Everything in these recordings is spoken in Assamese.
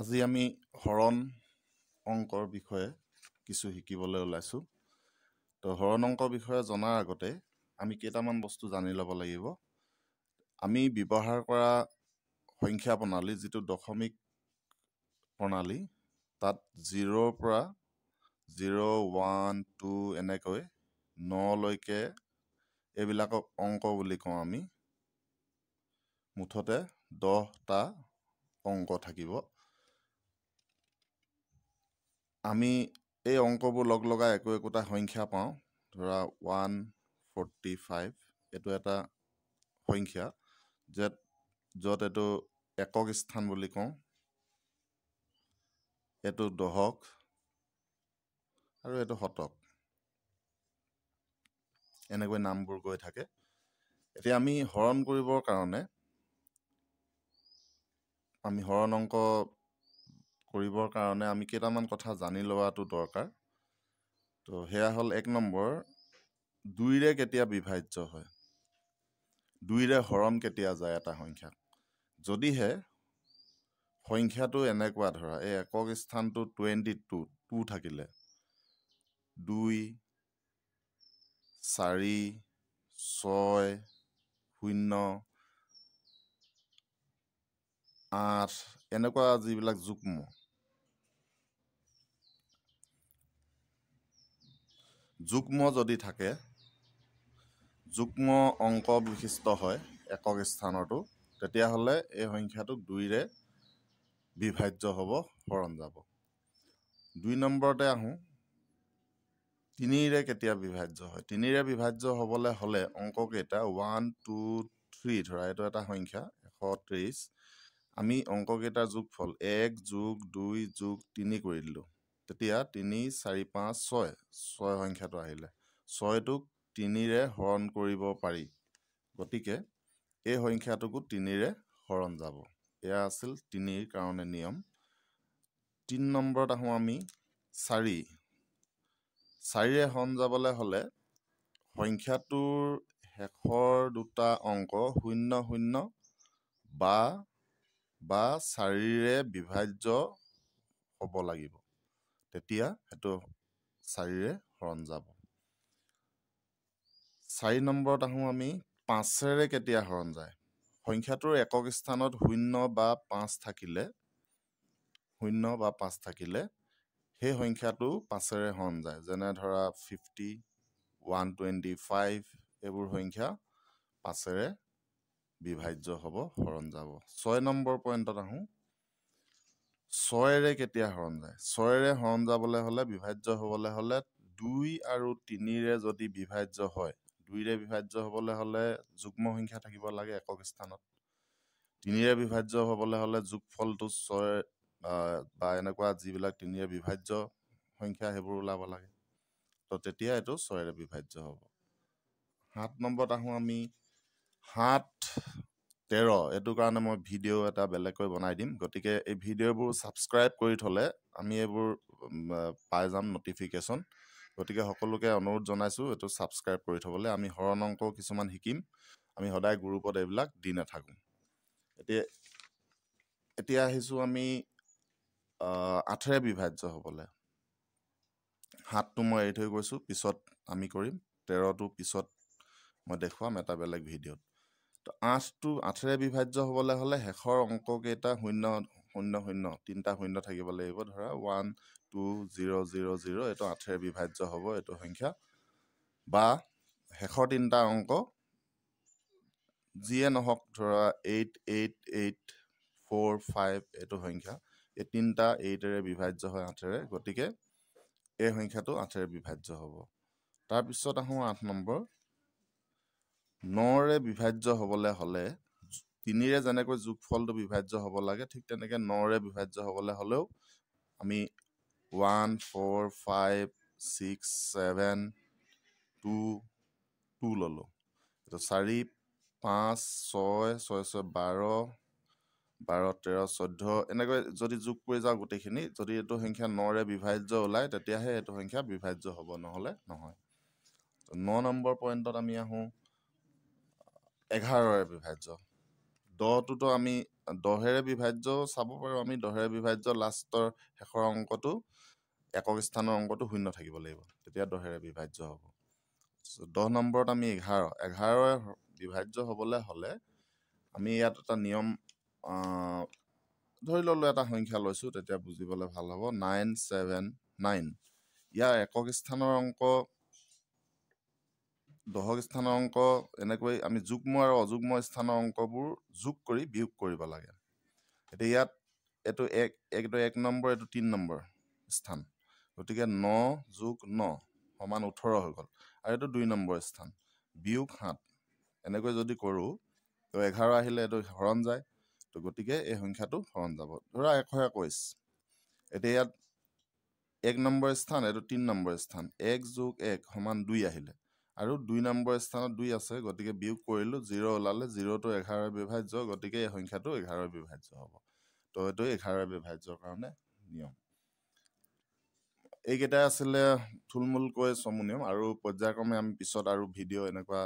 আজি আমি হৰণ অংকৰ বিষয়ে কিছু শিকিবলৈ ওলাইছোঁ তো হৰণ অংকৰ বিষয়ে জনাৰ আগতে আমি কেইটামান বস্তু জানি ল'ব লাগিব আমি ব্যৱহাৰ কৰা সংখ্যা প্ৰণালী যিটো দশমিক প্ৰণালী তাত জিৰ'ৰ পৰা জিৰ' ওৱান টু এনেকৈ নলৈকে এইবিলাকক অংক বুলি কওঁ আমি মুঠতে দহটা অংক থাকিব আমি এই অংকবোৰ লগ লগাই একো একোটা সংখ্যা পাওঁ ধৰা ওৱান ফৰ্টি ফাইভ এইটো এটা সংখ্যা য'ত য'ত এইটো একক স্থান বুলি কওঁ এইটো দহক আৰু এইটো শতক এনেকৈ নামবোৰ গৈ থাকে এতিয়া আমি হৰণ কৰিবৰ কাৰণে আমি হৰণ অংক কৰিবৰ কাৰণে আমি কেইটামান কথা জানি লোৱাটো দৰকাৰ তো সেয়া হ'ল এক নম্বৰ দুইৰে কেতিয়া বিভাজ্য হয় দুইৰে হৰণ কেতিয়া যায় এটা সংখ্যাত যদিহে সংখ্যাটো এনেকুৱা ধৰা এই একক স্থানটো টুৱেণ্টি টু টু থাকিলে দুই চাৰি ছয় শূন্য আঠ এনেকুৱা যিবিলাক যুগ্ম যুগ্ম যদি থাকে যুগ্ম অংক বিশিষ্ট হয় একক স্থানৰটো তেতিয়াহ'লে এই সংখ্যাটো দুইৰে বিভাজ্য হ'ব হৰণ যাব দুই নম্বৰতে আহোঁ তিনিৰে কেতিয়া বিভাজ্য হয় তিনিৰে বিভাজ্য হ'বলৈ হ'লে অংককেইটা ওৱান টু থ্ৰী ধৰা এইটো এটা সংখ্যা এশ ত্ৰিছ আমি অংককেইটাৰ যোগফল এক যোগ দুই যোগ তিনি কৰি দিলোঁ তেতিয়া তিনি চাৰি পাঁচ ছয় ছয় সংখ্যাটো আহিলে ছয়টোক তিনিৰে হৰণ কৰিব পাৰি গতিকে এই সংখ্যাটোকো তিনিৰে হৰণ যাব এয়া আছিল তিনিৰ কাৰণে নিয়ম তিনি নম্বৰত আহোঁ আমি চাৰি চাৰিৰে হৰণ যাবলৈ হ'লে সংখ্যাটোৰ শেষৰ দুটা অংক শূন্য শূন্য বা বা চাৰিৰে বিভাজ্য হ'ব লাগিব তেতিয়া সেইটো চাৰিৰে হৰণ যাব চাৰি নম্বৰত আহোঁ আমি পাঁচেৰে কেতিয়া হৰণ যায় সংখ্যাটোৰ একক স্থানত শূন্য বা পাঁচ থাকিলে শূন্য বা পাঁচ থাকিলে সেই সংখ্যাটো পাঁচেৰে হৰণ যায় যেনে ধৰা ফিফটি ওৱান টুৱেণ্টি ফাইভ এইবোৰ সংখ্যা পাঁচেৰে বিভাজ্য হ'ব হৰণ যাব ছয় নম্বৰ পইণ্টত আহোঁ ছয়েৰে কেতিয়া হৰণ যায় ছয়েৰে হৰণ যাবলৈ হ'লে বিভাজ্য হ'বলৈ হ'লে দুই আৰু তিনিৰে যদি বিভাজ্য হয় দুইৰে বিভাজ্য হ'বলৈ হ'লে যুগ্ম সংখ্যা থাকিব লাগে একক স্থানত তিনিৰে বিভাজ্য হ'বলৈ হ'লে যোগফলটো ছয় বা এনেকুৱা যিবিলাক তিনিৰে বিভাজ্য সংখ্যা সেইবোৰ ওলাব লাগে তো তেতিয়া এইটো ছয়েৰে বিভাজ্য হ'ব সাত নম্বৰত আহোঁ আমি সাত তেৰ এইটো কাৰণে মই ভিডিঅ' এটা বেলেগকৈ বনাই দিম গতিকে এই ভিডিঅ'বোৰ ছাবস্ক্ৰাইব কৰি থ'লে আমি এইবোৰ পাই যাম ন'টিফিকেশ্যন গতিকে সকলোকে অনুৰোধ জনাইছোঁ এইটো ছাবস্ক্ৰাইব কৰি থ'বলৈ আমি হৰণ অংক কিছুমান শিকিম আমি সদায় গ্ৰুপত এইবিলাক দি নাথাকোঁ এতিয়া এতিয়া আহিছোঁ আমি আঠেৰে বিভাজ্য হ'বলৈ সাতটো মই এৰি থৈ গৈছোঁ পিছত আমি কৰিম তেৰটো পিছত মই দেখুৱাম এটা বেলেগ ভিডিঅ'ত আঠটো আঠেৰে বিভাজ্য হ'বলৈ হ'লে শেষৰ অংককেইটা শূন্য শূন্য শূন্য তিনিটা শূন্য থাকিব লাগিব ধৰা one two zero' zero' zero' এইটো আঠেৰে বিভাজ্য হ'ব এইটো সংখ্যা বা শেষৰ তিনিটা অংক যিয়ে নহওক ধৰা eight eight eight four five এইটো সংখ্যা এই তিনিটা এইটেৰে বিভাজ্য হয় আঠেৰে গতিকে এই সংখ্যাটো আঠেৰে বিভাজ্য হ'ব তাৰপিছত আহোঁ আঠ নম্বৰ নৰে বিভাজ্য হ'বলৈ হ'লে তিনিৰে যেনেকৈ যোগফলটো বিভাজ্য হ'ব লাগে ঠিক তেনেকৈ নৰে বিভাজ্য হ'বলৈ হ'লেও আমি one four five six seven two two ল'লোঁ এইটো চাৰি পাঁচ ছয় ছয় ছয় বাৰ বাৰ তেৰ চৈধ্য এনেকৈ যদি যোগ কৰি যাওঁ গোটেইখিনি যদি এইটো সংখ্যা নৰে বিভাজ্য ওলায় তেতিয়াহে এইটো সংখ্যা বিভাজ্য হ'ব নহ'লে নহয় ন নম্বৰ পইণ্টত আমি আহোঁ এঘাৰৰে বিভাজ্য দহটোতো আমি দহেৰে বিভাজ্য চাব পাৰোঁ আমি দহেৰে বিভাজ্য লাষ্টৰ শেষৰ অংকটো একক স্থানৰ অংকটো শূন্য থাকিব লাগিব তেতিয়া দহেৰে বিভাজ্য হ'ব দহ নম্বৰত আমি এঘাৰ এঘাৰৰে বিভাজ্য হ'বলৈ হ'লে আমি ইয়াত এটা নিয়ম ধৰি ল'লোঁ এটা সংখ্যা লৈছোঁ তেতিয়া বুজিবলৈ ভাল হ'ব নাইন ছেভেন নাইন ইয়াৰ একক স্থানৰ অংক দহক স্থানৰ অংক এনেকৈ আমি যুগ্ম আৰু অযুগ্ম স্থানৰ অংকবোৰ যোগ কৰি বিয়োগ কৰিব লাগে এতিয়া ইয়াত এইটো এক এইটো এক নম্বৰ এইটো তিনি নম্বৰ স্থান গতিকে ন যোগ ন সমান ওঠৰ হৈ গ'ল আৰু এইটো দুই নম্বৰ স্থান বিয়োগ সাত এনেকৈ যদি কৰোঁ তো এঘাৰ আহিলে এইটো হৰণ যায় তো গতিকে এই সংখ্যাটো হৰণ যাব ধৰা এশ একৈছ এতিয়া ইয়াত এক নম্বৰ স্থান এইটো তিনি নম্বৰ স্থান এক যোগ এক সমান দুই আহিলে আৰু দুই নম্বৰ স্থানত দুই আছে গতিকে বিয়োগ কৰিলো জিৰ' ওলালে জিৰ'টো এঘাৰ বিভাজ্য গতিকে এই সংখ্যাটো এঘাৰ বিভাজ্য হ'ব তো এইটো এঘাৰ বিভাজ্যৰ কাৰণে নিয়ম এইকেইটাই আছিলে থুলমূলকৈ চমু নিয়ম আৰু পৰ্যায়ক্ৰমে আমি পিছত আৰু ভিডিঅ' এনেকুৱা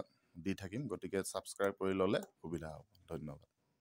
দি থাকিম গতিকে ছাবস্ক্ৰাইব কৰি ল'লে সুবিধা হ'ব ধন্যবাদ